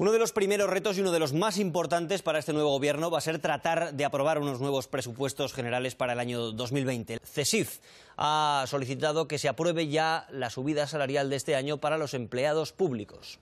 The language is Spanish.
Uno de los primeros retos y uno de los más importantes para este nuevo gobierno va a ser tratar de aprobar unos nuevos presupuestos generales para el año 2020. CESIF ha solicitado que se apruebe ya la subida salarial de este año para los empleados públicos.